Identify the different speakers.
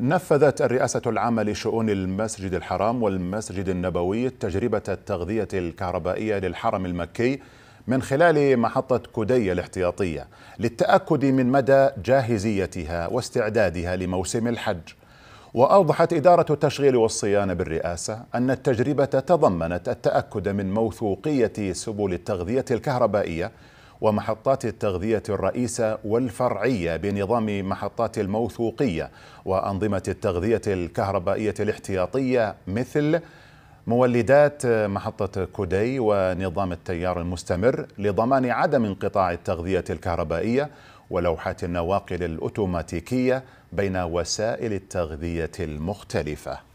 Speaker 1: نفذت الرئاسة العامة لشؤون المسجد الحرام والمسجد النبوي تجربة التغذية الكهربائية للحرم المكي من خلال محطة كودية الاحتياطية للتأكد من مدى جاهزيتها واستعدادها لموسم الحج وأوضحت إدارة التشغيل والصيانة بالرئاسة أن التجربة تضمنت التأكد من موثوقية سبل التغذية الكهربائية ومحطات التغذية الرئيسة والفرعية بنظام محطات الموثوقية وأنظمة التغذية الكهربائية الاحتياطية مثل مولدات محطة كودي ونظام التيار المستمر لضمان عدم انقطاع التغذية الكهربائية ولوحات النواقل الأوتوماتيكية بين وسائل التغذية المختلفة